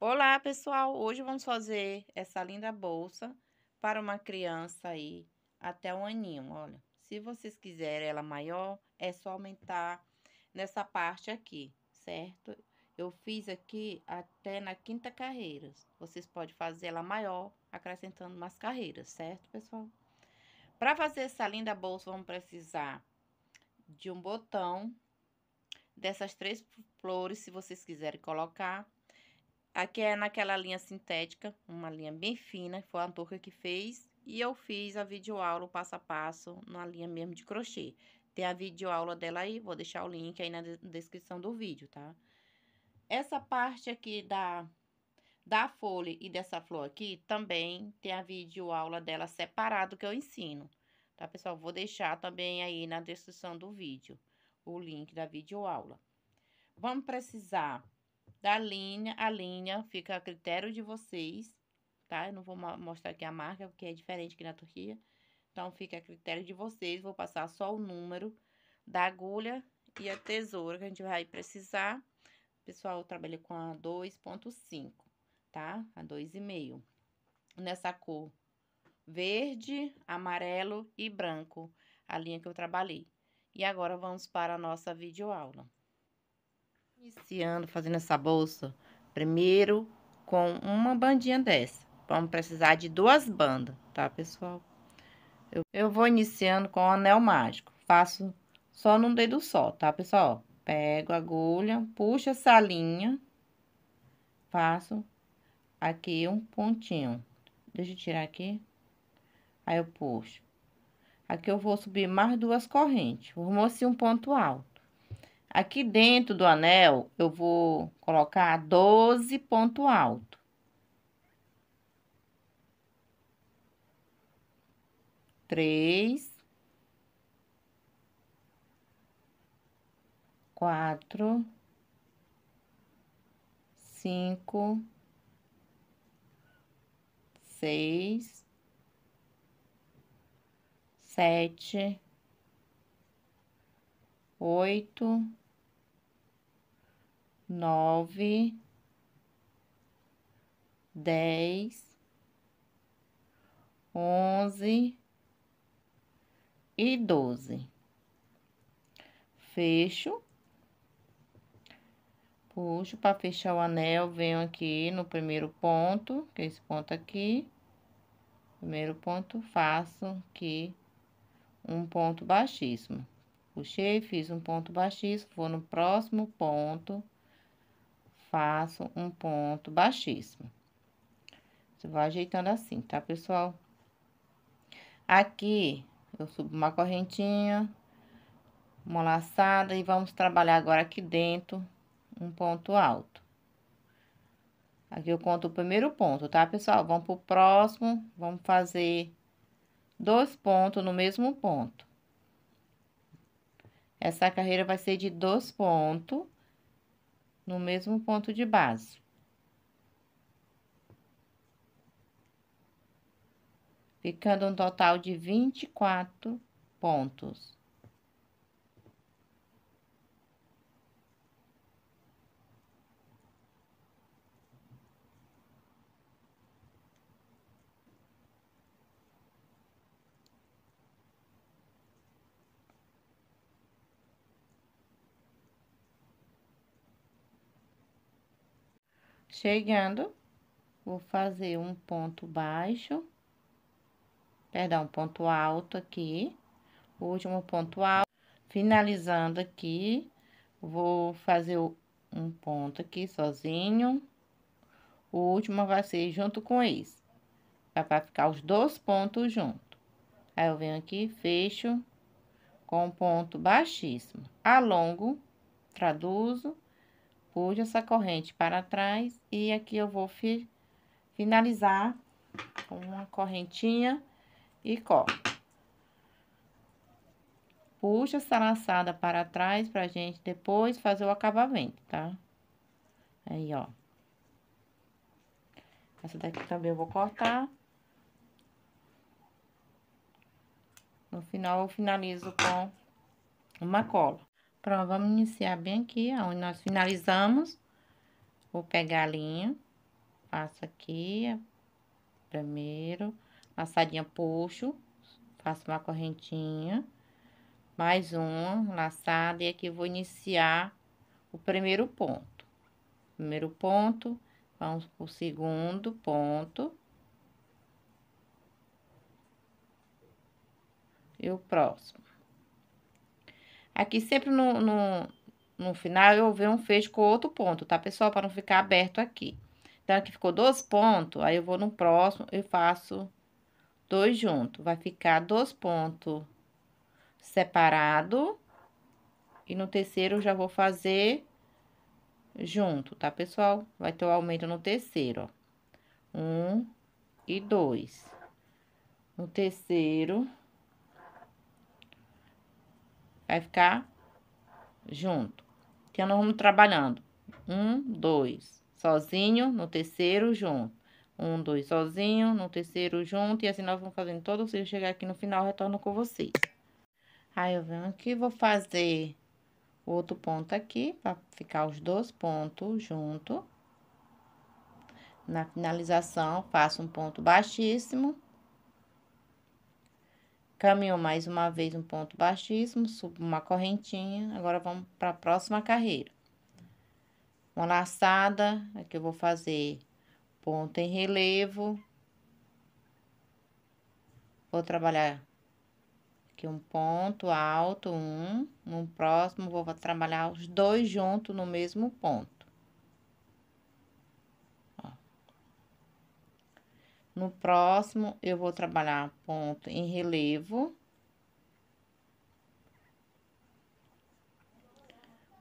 Olá, pessoal! Hoje vamos fazer essa linda bolsa para uma criança aí até um aninho, olha. Se vocês quiserem ela maior, é só aumentar nessa parte aqui, certo? Eu fiz aqui até na quinta carreira. Vocês podem fazer ela maior acrescentando umas carreiras, certo, pessoal? Para fazer essa linda bolsa, vamos precisar de um botão, dessas três flores, se vocês quiserem colocar, Aqui é naquela linha sintética, uma linha bem fina, foi a touca que fez. E eu fiz a videoaula passo a passo na linha mesmo de crochê. Tem a videoaula dela aí, vou deixar o link aí na descrição do vídeo, tá? Essa parte aqui da, da folha e dessa flor aqui, também tem a videoaula dela separado que eu ensino. Tá, pessoal? Vou deixar também aí na descrição do vídeo o link da videoaula. Vamos precisar da linha, a linha fica a critério de vocês, tá? Eu não vou mostrar aqui a marca, porque é diferente aqui na Turquia. Então, fica a critério de vocês. Vou passar só o número da agulha e a tesoura que a gente vai precisar. Pessoal, pessoal trabalhei com a 2.5, tá? A 2,5. Nessa cor verde, amarelo e branco, a linha que eu trabalhei. E agora, vamos para a nossa videoaula. Iniciando fazendo essa bolsa, primeiro com uma bandinha dessa. Vamos precisar de duas bandas, tá, pessoal? Eu, eu vou iniciando com o anel mágico. Faço só num dedo só, tá, pessoal? Pego a agulha, puxo essa linha, faço aqui um pontinho. Deixa eu tirar aqui. Aí eu puxo. Aqui eu vou subir mais duas correntes. Formou-se um ponto alto. Aqui dentro do anel, eu vou colocar 12 ponto alto. Três. Quatro. Cinco. Seis. Sete oito, nove, dez, onze e doze. Fecho. Puxo para fechar o anel, venho aqui no primeiro ponto, que é esse ponto aqui. Primeiro ponto, faço aqui um ponto baixíssimo puxei, fiz um ponto baixíssimo, vou no próximo ponto, faço um ponto baixíssimo. Você vai ajeitando assim, tá, pessoal? Aqui, eu subo uma correntinha, uma laçada e vamos trabalhar agora aqui dentro um ponto alto. Aqui eu conto o primeiro ponto, tá, pessoal? Vamos pro próximo, vamos fazer dois pontos no mesmo ponto. Essa carreira vai ser de dois pontos no mesmo ponto de base. Ficando um total de 24 pontos. Chegando, vou fazer um ponto baixo, perdão, ponto alto aqui, último ponto alto, finalizando aqui, vou fazer um ponto aqui sozinho, o último vai ser junto com esse, para ficar os dois pontos junto. Aí eu venho aqui, fecho com um ponto baixíssimo, alongo, traduzo puxo essa corrente para trás. E aqui eu vou fi finalizar com uma correntinha e corto. Puxa essa laçada para trás pra gente depois fazer o acabamento, tá? Aí, ó. Essa daqui também eu vou cortar. No final, eu finalizo com uma cola. Pronto, vamos iniciar bem aqui, onde nós finalizamos. Vou pegar a linha, faço aqui, primeiro, laçadinha, puxo, faço uma correntinha, mais uma laçada, e aqui vou iniciar o primeiro ponto. Primeiro ponto, vamos pro segundo ponto. E o próximo. Aqui sempre no, no, no final eu venho um fecho com outro ponto, tá, pessoal? Para não ficar aberto aqui. Então, aqui ficou dois pontos, aí eu vou no próximo e faço dois juntos. Vai ficar dois pontos separado. E no terceiro eu já vou fazer junto, tá, pessoal? Vai ter o um aumento no terceiro, ó. Um e dois. No terceiro, Vai ficar junto. Então, nós vamos trabalhando. Um, dois, sozinho, no terceiro, junto. Um, dois, sozinho, no terceiro, junto. E assim nós vamos fazendo todo o chegar aqui no final, retorno com vocês. Aí, eu venho aqui, vou fazer outro ponto aqui, para ficar os dois pontos junto. Na finalização, faço um ponto baixíssimo. Caminhou mais uma vez um ponto baixíssimo, subo uma correntinha. Agora vamos para a próxima carreira. Uma laçada, aqui é eu vou fazer ponto em relevo. Vou trabalhar aqui um ponto alto, um. No próximo, vou trabalhar os dois juntos no mesmo ponto. No próximo, eu vou trabalhar ponto em relevo.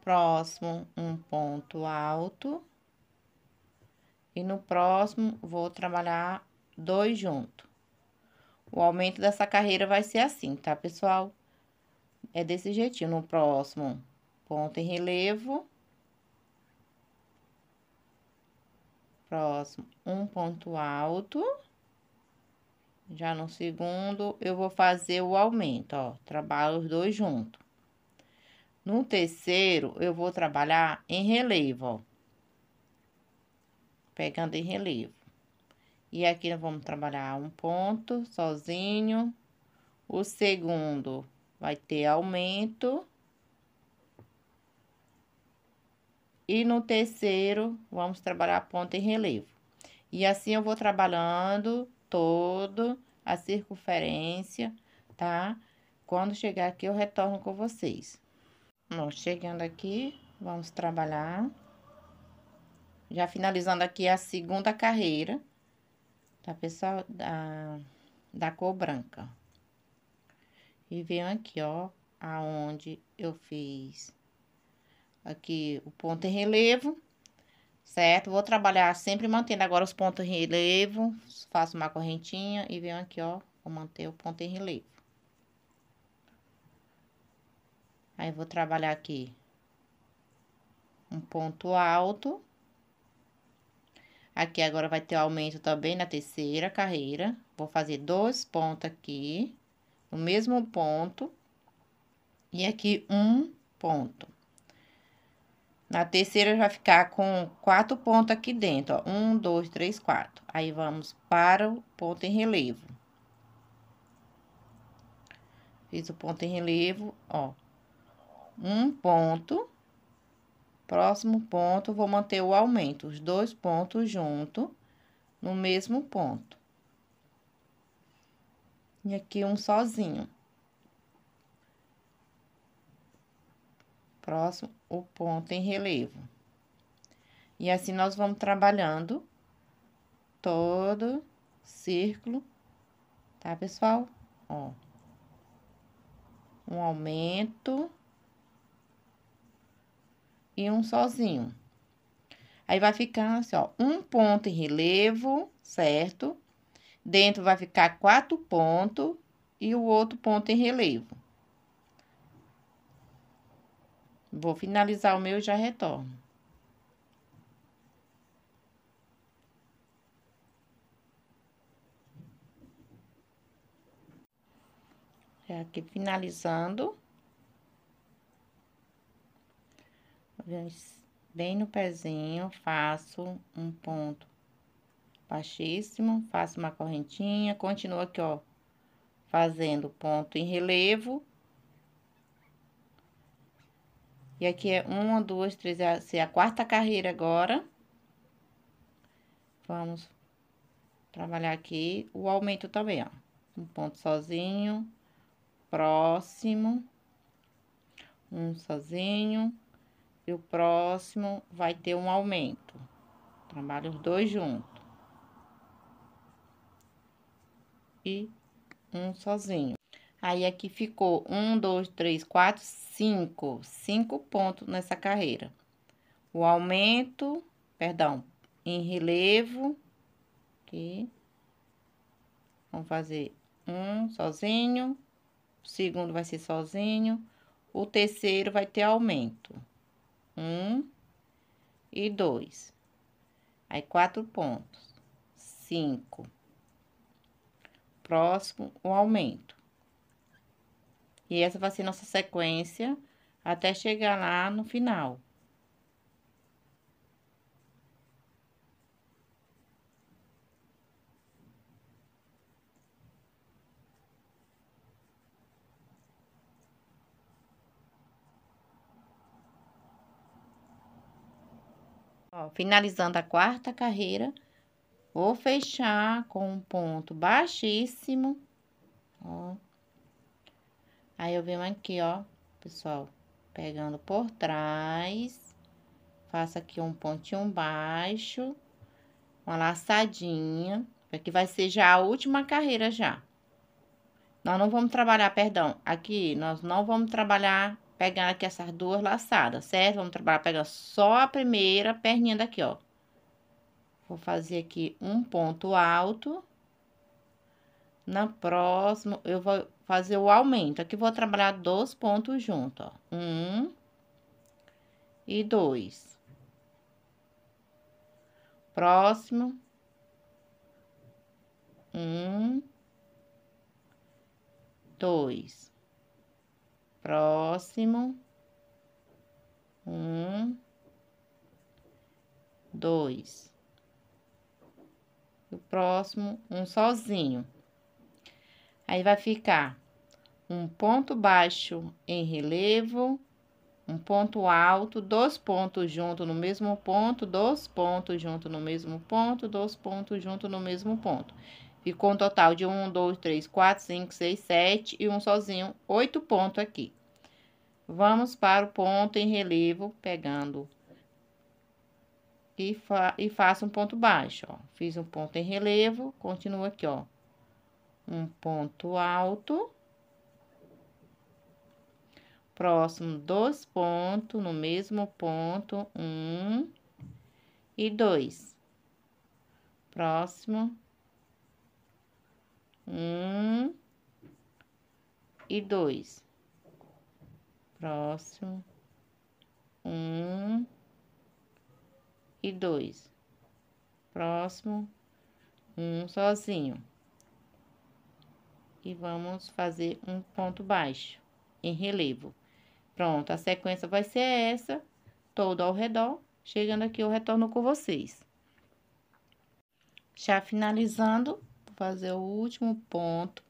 Próximo, um ponto alto. E no próximo, vou trabalhar dois juntos. O aumento dessa carreira vai ser assim, tá, pessoal? É desse jeitinho. No próximo, ponto em relevo. Próximo, um ponto alto. Já no segundo, eu vou fazer o aumento, ó, trabalho os dois juntos. No terceiro, eu vou trabalhar em relevo, ó. Pegando em relevo. E aqui nós vamos trabalhar um ponto sozinho. O segundo vai ter aumento. E no terceiro, vamos trabalhar ponto em relevo. E assim eu vou trabalhando todo a circunferência, tá? Quando chegar aqui, eu retorno com vocês. Bom, chegando aqui, vamos trabalhar. Já finalizando aqui a segunda carreira, tá, pessoal? Da, da cor branca. E venho aqui, ó, aonde eu fiz aqui o ponto em relevo, certo? Vou trabalhar sempre mantendo agora os pontos em relevo, faço uma correntinha e venho aqui, ó, vou manter o ponto em relevo. Aí, vou trabalhar aqui um ponto alto. Aqui agora vai ter aumento também na terceira carreira. Vou fazer dois pontos aqui, no mesmo ponto. E aqui um ponto. Na terceira, vai ficar com quatro pontos aqui dentro, ó. Um, dois, três, quatro. Aí, vamos para o ponto em relevo. Fiz o ponto em relevo, ó. Um ponto. Próximo ponto, vou manter o aumento. Os dois pontos junto no mesmo ponto. E aqui um sozinho. próximo o ponto em relevo. E assim nós vamos trabalhando todo círculo, tá, pessoal? Ó. Um aumento e um sozinho. Aí vai ficando assim, ó, um ponto em relevo, certo? Dentro vai ficar quatro pontos e o outro ponto em relevo. Vou finalizar o meu e já retorno. É aqui finalizando. Bem no pezinho, faço um ponto baixíssimo, faço uma correntinha, continuo aqui, ó, fazendo ponto em relevo. E aqui é uma, duas, três, essa é, é a quarta carreira agora. Vamos trabalhar aqui o aumento também, ó. Um ponto sozinho, próximo, um sozinho, e o próximo vai ter um aumento. Trabalho os dois juntos. E um sozinho. Aí aqui ficou um, dois, três, quatro, cinco. Cinco pontos nessa carreira. O aumento, perdão, em relevo. Aqui. Vamos fazer um sozinho. O segundo vai ser sozinho. O terceiro vai ter aumento. Um e dois. Aí, quatro pontos. Cinco. Próximo, o aumento. E essa vai ser nossa sequência até chegar lá no final. Ó, finalizando a quarta carreira, vou fechar com um ponto baixíssimo, ó, Aí eu venho aqui, ó, pessoal, pegando por trás, faço aqui um pontinho baixo, uma laçadinha, aqui vai ser já a última carreira já. Nós não vamos trabalhar, perdão, aqui nós não vamos trabalhar pegando aqui essas duas laçadas, certo? Vamos trabalhar pegando só a primeira perninha daqui, ó. Vou fazer aqui um ponto alto. Na próxima, eu vou fazer o aumento. Aqui vou trabalhar dois pontos junto, ó. Um e dois. Próximo. Um. Dois. Próximo. Um. Dois. O próximo, um sozinho. Aí vai ficar um ponto baixo em relevo, um ponto alto, dois pontos junto no mesmo ponto, dois pontos junto no mesmo ponto, dois pontos junto no mesmo ponto. Ficou um total de um, dois, três, quatro, cinco, seis, sete e um sozinho, oito pontos aqui. Vamos para o ponto em relevo, pegando e, fa e faço um ponto baixo, ó. Fiz um ponto em relevo, continuo aqui, ó um ponto alto. Próximo, dois pontos, no mesmo ponto, um e dois. Próximo, um e dois. Próximo, um e dois. Próximo, um sozinho e vamos fazer um ponto baixo em relevo. Pronto, a sequência vai ser essa, todo ao redor. Chegando aqui, eu retorno com vocês. Já finalizando, vou fazer o último ponto.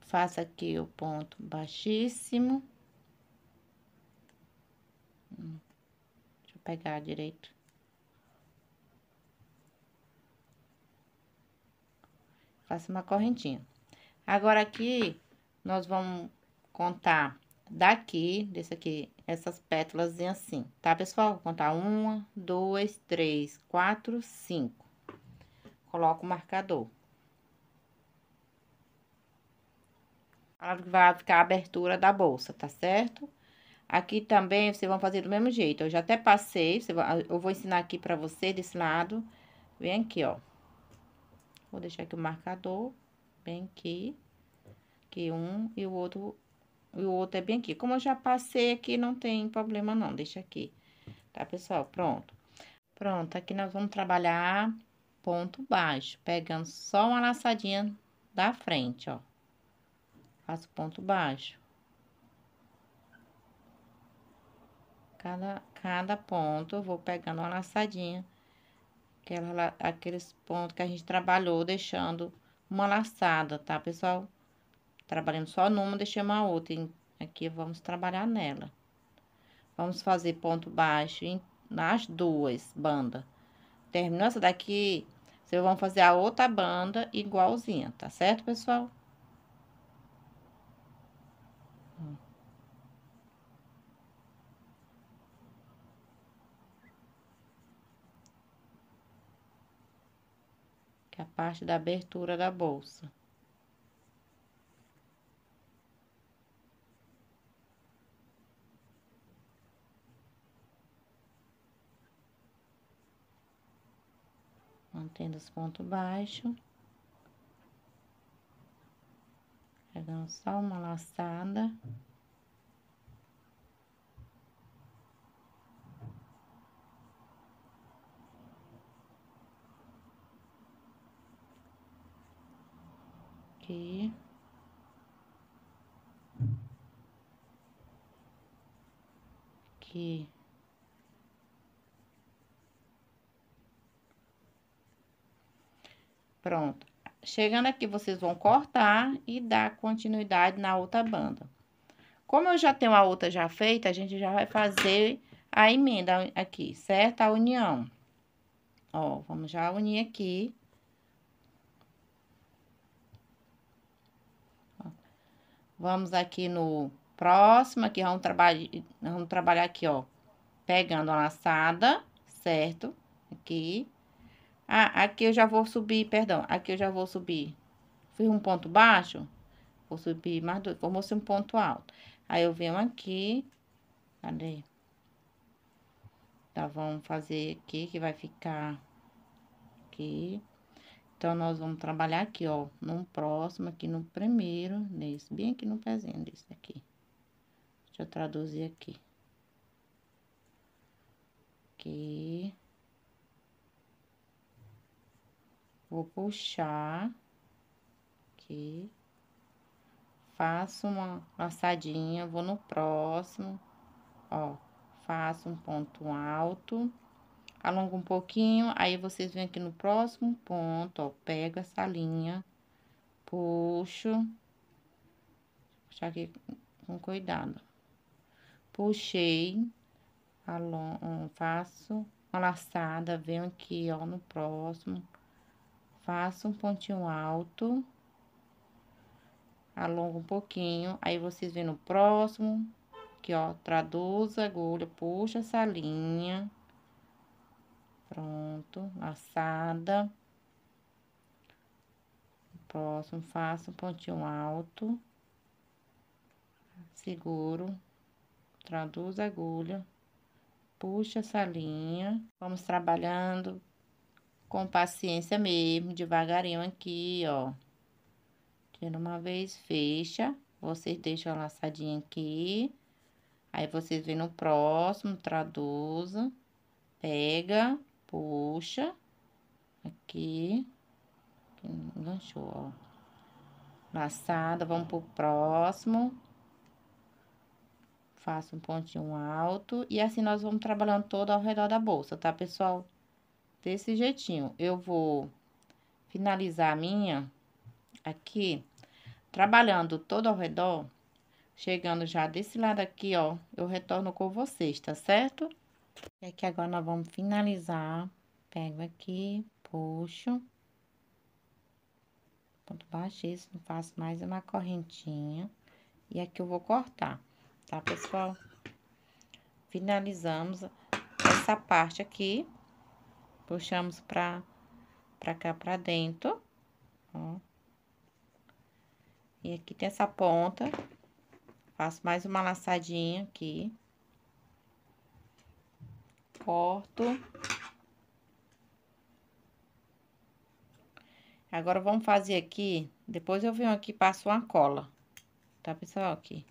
Faço aqui o ponto baixíssimo. Hum, deixa eu pegar direito. Faça uma correntinha. Agora aqui, nós vamos contar daqui, desse aqui, essas pétalas assim, tá, pessoal? Vou contar uma, duas, três, quatro, cinco. Coloco o marcador. Vai ficar a abertura da bolsa, tá certo? Aqui também, vocês vão fazer do mesmo jeito. Eu já até passei, eu vou ensinar aqui pra vocês desse lado. Vem aqui, ó. Vou deixar aqui o marcador bem aqui. que um e o outro, e o outro é bem aqui. Como eu já passei aqui, não tem problema não, deixa aqui. Tá, pessoal? Pronto. Pronto, aqui nós vamos trabalhar ponto baixo, pegando só uma laçadinha da frente, ó. Faço ponto baixo. Cada, cada ponto eu vou pegando uma laçadinha aquela, aqueles pontos que a gente trabalhou, deixando uma laçada, tá, pessoal? Trabalhando só numa, deixamos a outra. Hein? Aqui vamos trabalhar nela. Vamos fazer ponto baixo em, nas duas bandas. Terminou essa daqui, vocês vão fazer a outra banda igualzinha, tá certo, pessoal? que é a parte da abertura da bolsa. Mantendo os pontos baixos. Pegando só uma laçada. aqui. Aqui. Pronto. Chegando aqui, vocês vão cortar e dar continuidade na outra banda. Como eu já tenho a outra já feita, a gente já vai fazer a emenda aqui, certo? A união. Ó, vamos já unir aqui. Vamos aqui no próximo, aqui vamos, traba vamos trabalhar aqui, ó. Pegando a laçada, certo? Aqui. Ah, aqui eu já vou subir, perdão, aqui eu já vou subir. Fiz um ponto baixo, vou subir mais dois, formou-se um ponto alto. Aí eu venho aqui, cadê? Tá, vamos fazer aqui, que vai ficar aqui. Então, nós vamos trabalhar aqui, ó, num próximo, aqui no primeiro, nesse, bem aqui no pezinho desse aqui. Deixa eu traduzir aqui. Aqui. Vou puxar. Aqui. Faço uma laçadinha, vou no próximo, ó, faço um ponto alto alonga um pouquinho, aí vocês vêm aqui no próximo ponto, ó, pego essa linha, puxo, puxar aqui com cuidado, puxei, alongo, faço uma laçada, venho aqui, ó, no próximo, faço um pontinho alto, alongo um pouquinho, aí vocês vêm no próximo, aqui, ó, traduz a agulha, puxa essa linha, Pronto, laçada. Próximo, faço um pontinho alto. Seguro. Traduz a agulha. Puxa essa linha. Vamos trabalhando com paciência mesmo, devagarinho aqui, ó. Tira uma vez, fecha. Vocês deixam a laçadinha aqui. Aí, vocês vêm no próximo, traduza, Pega puxa, aqui, aqui enganchou, ó. Laçada, vamos pro próximo. Faço um pontinho alto e assim nós vamos trabalhando todo ao redor da bolsa, tá, pessoal? Desse jeitinho. Eu vou finalizar a minha aqui, trabalhando todo ao redor, chegando já desse lado aqui, ó, eu retorno com vocês, tá certo? E aqui agora nós vamos finalizar. Pego aqui, puxo. Ponto baixíssimo, faço mais uma correntinha. E aqui eu vou cortar, tá, pessoal? Finalizamos essa parte aqui. Puxamos pra, pra cá, pra dentro. Ó. E aqui tem essa ponta. Faço mais uma laçadinha aqui corto. Agora, vamos fazer aqui, depois eu venho aqui e passo uma cola, tá, pessoal, aqui.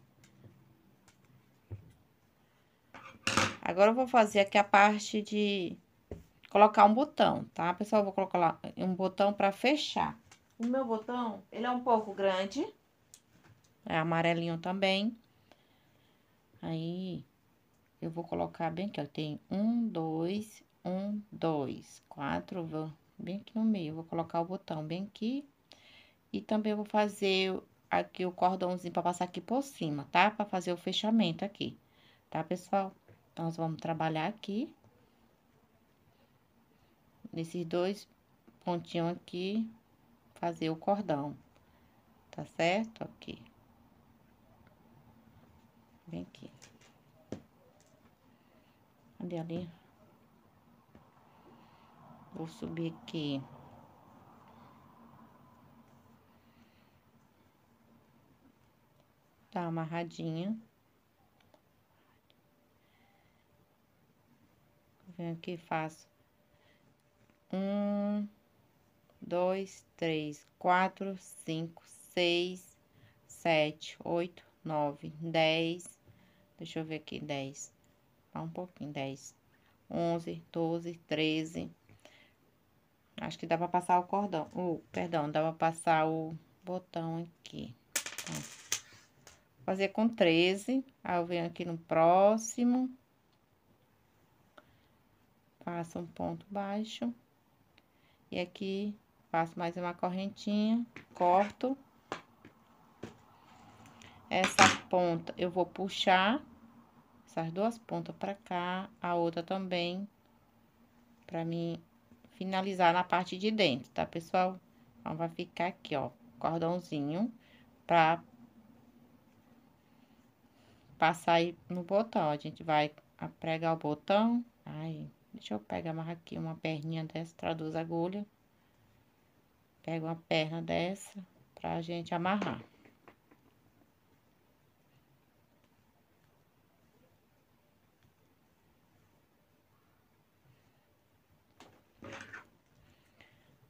Agora, eu vou fazer aqui a parte de colocar um botão, tá, pessoal? Eu vou colocar lá um botão pra fechar. O meu botão, ele é um pouco grande, é amarelinho também. Aí, eu vou colocar bem aqui, ó, tem um, dois, um, dois, quatro, vou bem aqui no meio, vou colocar o botão bem aqui. E também vou fazer aqui o cordãozinho para passar aqui por cima, tá? Para fazer o fechamento aqui, tá, pessoal? Então, nós vamos trabalhar aqui. Nesses dois pontinhos aqui, fazer o cordão, tá certo? Aqui. Bem aqui. Cadê ali? Vou subir aqui. Tá amarradinha. Venho aqui e faço. Um, dois, três, quatro, cinco, seis, sete, oito, nove, dez. Deixa eu ver aqui, dez. Tá um pouquinho, 10, 11, 12, 13. Acho que dá pra passar o cordão, o, perdão, dá pra passar o botão aqui. Então, fazer com 13, aí eu venho aqui no próximo, faço um ponto baixo, e aqui faço mais uma correntinha, corto. Essa ponta eu vou puxar essas duas pontas pra cá, a outra também, pra mim finalizar na parte de dentro, tá, pessoal? Então, vai ficar aqui, ó, cordãozinho pra passar aí no botão. A gente vai pregar o botão. Aí, deixa eu pegar mais aqui uma perninha dessa, traduz a agulha. Pega uma perna dessa pra gente amarrar.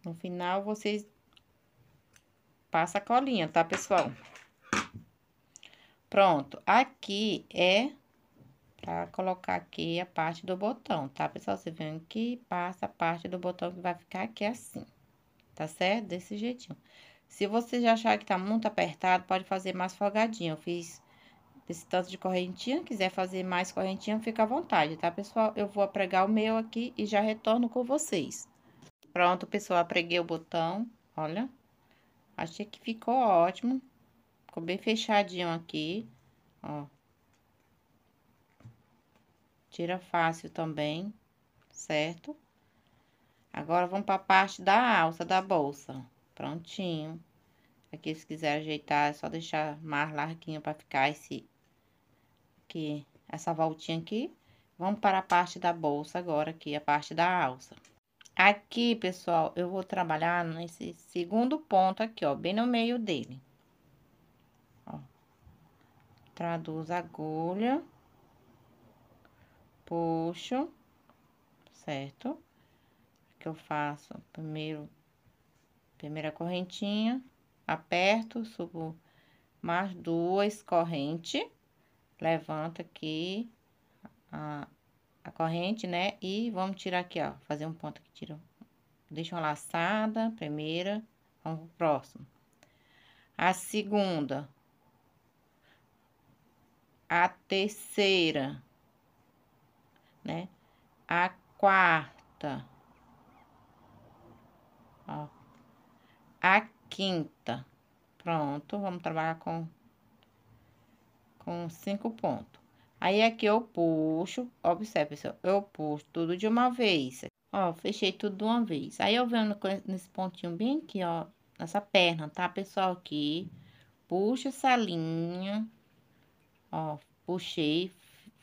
No final, vocês passa a colinha, tá, pessoal? Pronto. Aqui é pra colocar aqui a parte do botão, tá, pessoal? Você vem aqui, passa a parte do botão que vai ficar aqui assim, tá certo? Desse jeitinho. Se você já achar que tá muito apertado, pode fazer mais folgadinho. Eu fiz desse tanto de correntinha, quiser fazer mais correntinha, fica à vontade, tá, pessoal? Eu vou pregar o meu aqui e já retorno com vocês. Pronto, pessoal, apreguei o botão, olha. Achei que ficou ótimo. Ficou bem fechadinho aqui, ó. Tira fácil também, certo? Agora, vamos para a parte da alça da bolsa. Prontinho. Aqui, se quiser ajeitar, é só deixar mais larguinho para ficar esse... Aqui, essa voltinha aqui. Vamos para a parte da bolsa agora aqui, a parte da alça. Aqui, pessoal, eu vou trabalhar nesse segundo ponto aqui, ó, bem no meio dele. Ó. Traduz agulha, puxo, certo? Que eu faço primeiro, primeira correntinha, aperto, subo mais duas correntes, levanto aqui a a corrente, né? E vamos tirar aqui, ó, fazer um ponto que tira, deixa uma laçada, primeira, vamos pro próximo. A segunda. A terceira, né? A quarta. Ó. A quinta. Pronto, vamos trabalhar com com cinco pontos. Aí, aqui eu puxo, observe, pessoal, eu puxo tudo de uma vez. Ó, fechei tudo de uma vez. Aí, eu venho nesse pontinho bem aqui, ó, nessa perna, tá, pessoal, aqui. Puxo essa linha, ó, puxei,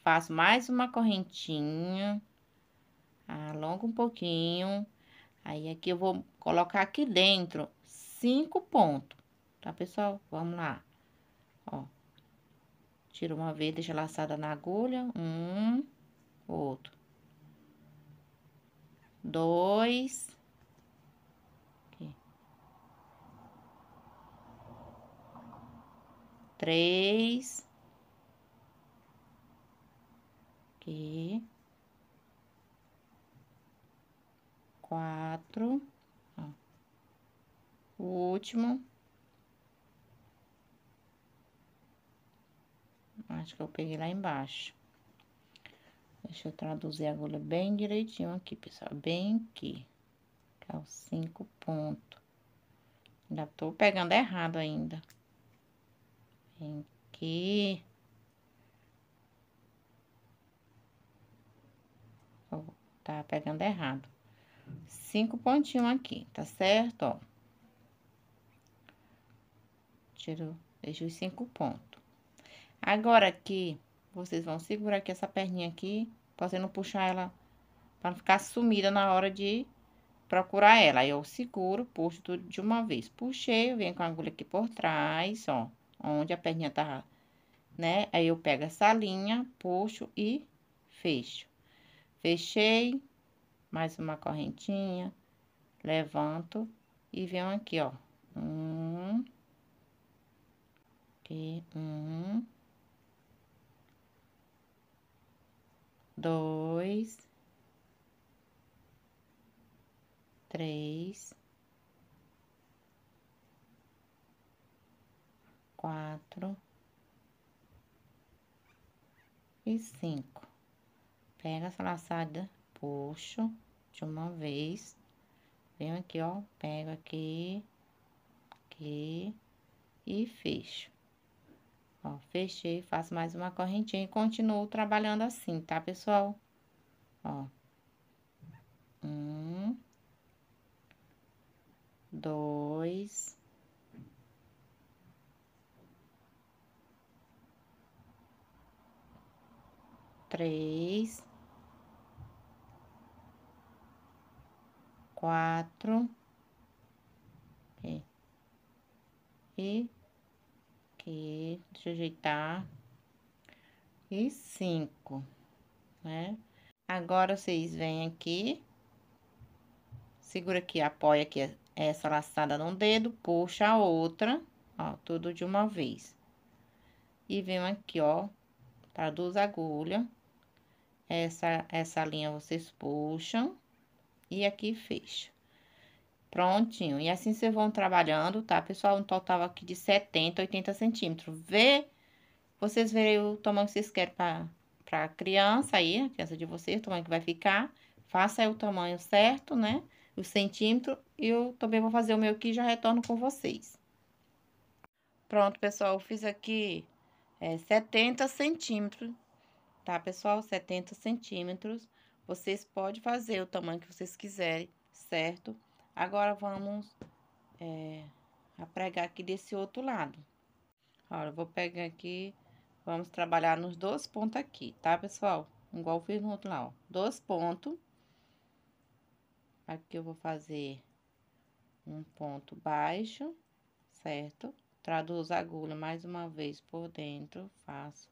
faço mais uma correntinha, ah, alongo um pouquinho. Aí, aqui eu vou colocar aqui dentro cinco pontos, tá, pessoal? Vamos lá, ó. Tira uma vez, deixa laçada na agulha. Um, outro. Dois. Aqui. Três. Aqui. Quatro. Ó. O último. Acho que eu peguei lá embaixo. Deixa eu traduzir a agulha bem direitinho aqui, pessoal, bem aqui. Que é o cinco pontos. Ainda tô pegando errado ainda. Vem aqui. Oh, tá pegando errado. Cinco pontinhos aqui, tá certo? Ó. Tiro, deixo os cinco pontos. Agora aqui, vocês vão segurar aqui essa perninha aqui, pra você não puxar ela, pra não ficar sumida na hora de procurar ela. Aí eu seguro, puxo tudo de uma vez. Puxei, eu venho com a agulha aqui por trás, ó, onde a perninha tá, né? Aí eu pego essa linha, puxo e fecho. Fechei, mais uma correntinha, levanto e venho aqui, ó. Um, aqui, um. dois, três, quatro e cinco. Pega essa laçada, puxo de uma vez. Venho aqui, ó, pego aqui, aqui e fecho. Ó, fechei, faço mais uma correntinha e continuo trabalhando assim, tá, pessoal? Ó. Um. Dois. Três. Quatro. E, e aqui, deixa eu ajeitar. E cinco, né? Agora, vocês vêm aqui, segura aqui, apoia aqui essa laçada num dedo, puxa a outra, ó, tudo de uma vez. E vem aqui, ó, para duas agulhas. Essa, essa linha vocês puxam e aqui fecha. Prontinho. E assim vocês vão trabalhando, tá, pessoal? Um total aqui de 70, 80 centímetros. Vê, vocês verem o tamanho que vocês querem pra, pra criança aí, a criança de vocês, o tamanho que vai ficar. Faça aí o tamanho certo, né? O centímetro. E eu também vou fazer o meu aqui e já retorno com vocês. Pronto, pessoal. Eu fiz aqui é, 70 centímetros, tá, pessoal? 70 centímetros. Vocês podem fazer o tamanho que vocês quiserem, certo? Certo? Agora, vamos é, pregar aqui desse outro lado. Olha, eu vou pegar aqui, vamos trabalhar nos dois pontos aqui, tá, pessoal? Igual eu fiz no outro lado. ó. Dois pontos. Aqui eu vou fazer um ponto baixo, certo? Traduzo a agulha mais uma vez por dentro, faço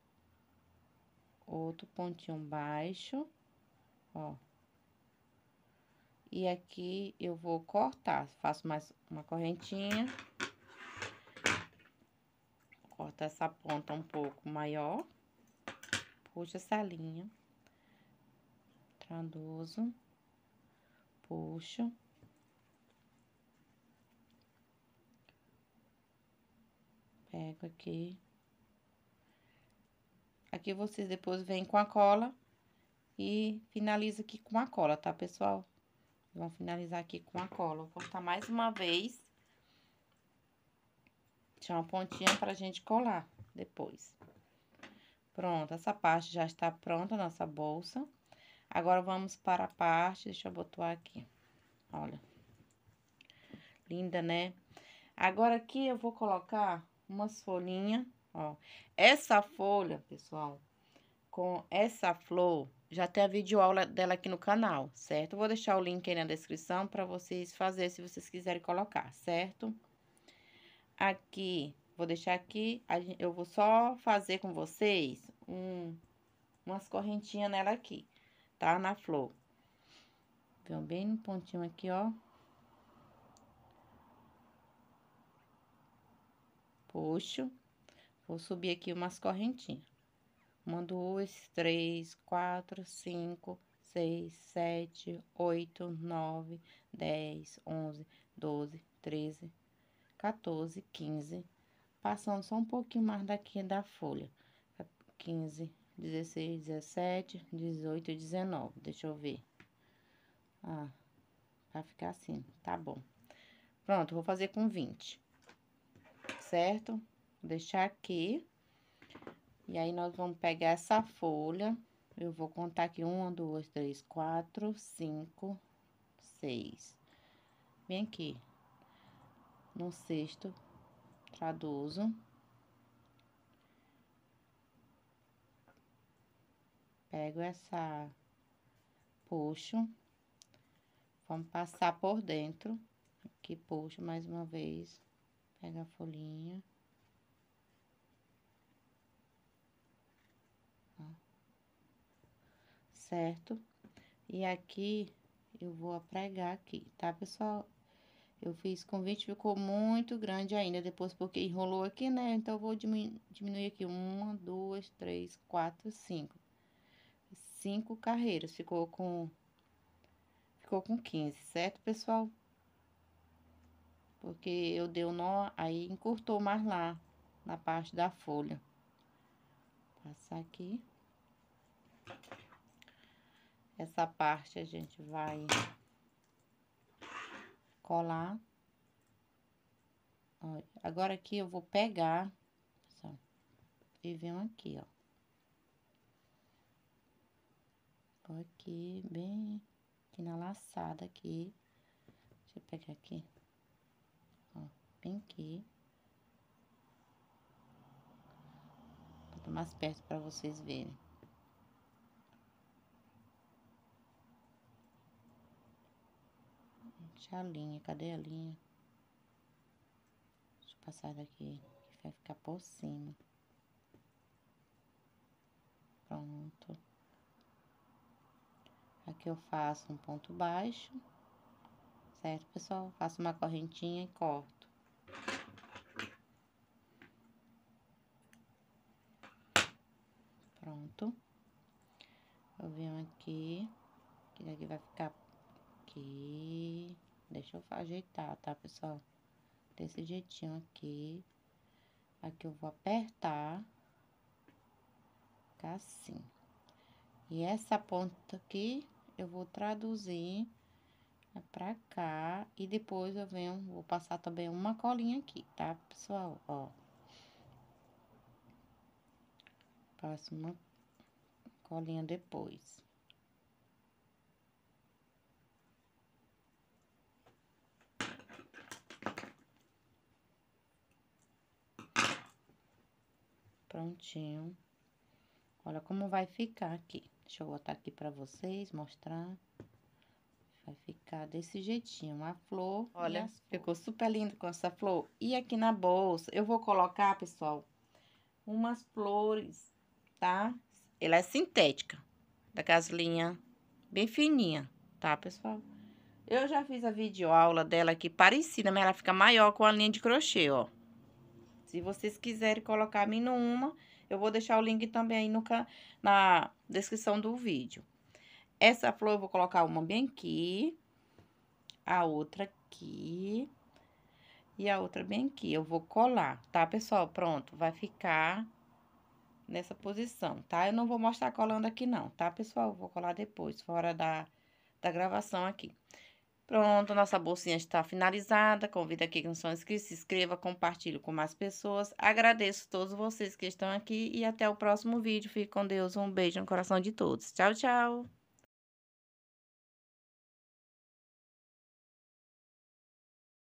outro pontinho baixo, ó. E aqui eu vou cortar, faço mais uma correntinha. Corto essa ponta um pouco maior. Puxo essa linha. Traduzo. Puxo. Pego aqui. Aqui vocês depois vêm com a cola e finaliza aqui com a cola, tá, pessoal? Vamos finalizar aqui com a cola. Vou cortar mais uma vez. Tinha uma pontinha pra gente colar depois. Pronto, essa parte já está pronta, nossa bolsa. Agora, vamos para a parte, deixa eu botar aqui. Olha. Linda, né? Agora, aqui eu vou colocar umas folhinhas, ó. Essa folha, pessoal, com essa flor, já tem a videoaula dela aqui no canal, certo? Vou deixar o link aí na descrição para vocês fazerem se vocês quiserem colocar, certo? Aqui, vou deixar aqui, eu vou só fazer com vocês um, umas correntinhas nela aqui, tá? Na flor. Vem bem no pontinho aqui, ó. Puxo. Vou subir aqui umas correntinhas. 1, 2, 3, 4, 5, 6, 7, 8, 9, 10, 11, 12, 13, 14, 15. Passando só um pouquinho mais daqui da folha. 15, 16, 17, 18 e 19. Deixa eu ver. Ah, vai ficar assim, tá bom. Pronto, vou fazer com 20. Certo? Vou deixar aqui. E aí, nós vamos pegar essa folha. Eu vou contar aqui: uma, duas, três, quatro, cinco, seis. Vem aqui. No sexto, traduzo. Pego essa, puxo. Vamos passar por dentro. Aqui, puxo mais uma vez. Pega a folhinha. certo? E aqui, eu vou apregar aqui, tá, pessoal? Eu fiz com 20, ficou muito grande ainda, depois porque enrolou aqui, né? Então, eu vou diminu diminuir aqui, uma, duas, três, quatro, cinco. Cinco carreiras, ficou com... Ficou com 15, certo, pessoal? Porque eu dei o um nó, aí encurtou mais lá, na parte da folha. Passar aqui. Essa parte a gente vai colar. Olha, agora aqui eu vou pegar só, e vem aqui, ó. Aqui, bem aqui na laçada aqui. Deixa eu pegar aqui. Ó, bem aqui. Vou mais perto para vocês verem. gente, a linha. Cadê a linha? Deixa eu passar daqui, que vai ficar por cima. Pronto. Aqui eu faço um ponto baixo. Certo, pessoal? Faço uma correntinha e corto. Pronto. Eu venho aqui. Que daqui vai ficar aqui. Deixa eu ajeitar, tá, pessoal? Desse jeitinho aqui. Aqui eu vou apertar. Ficar assim. E essa ponta aqui, eu vou traduzir né, pra cá. E depois eu venho, vou passar também uma colinha aqui, tá, pessoal? Ó. Passo uma colinha depois. prontinho. Olha como vai ficar aqui. Deixa eu botar aqui pra vocês, mostrar. Vai ficar desse jeitinho, a flor. Olha, né? ficou super lindo com essa flor. E aqui na bolsa, eu vou colocar, pessoal, umas flores, tá? Ela é sintética, da gasolinha, bem fininha, tá, pessoal? Eu já fiz a videoaula dela aqui parecida, mas ela fica maior com a linha de crochê, ó. Se vocês quiserem colocar amino 1, eu vou deixar o link também aí no, na descrição do vídeo. Essa flor eu vou colocar uma bem aqui, a outra aqui e a outra bem aqui. Eu vou colar, tá, pessoal? Pronto, vai ficar nessa posição, tá? Eu não vou mostrar colando aqui não, tá, pessoal? Eu vou colar depois, fora da, da gravação aqui. Pronto, nossa bolsinha está finalizada. Convido aqui que não são inscritos, se inscreva, compartilhe com mais pessoas. Agradeço a todos vocês que estão aqui e até o próximo vídeo. Fique com Deus, um beijo no coração de todos. Tchau, tchau!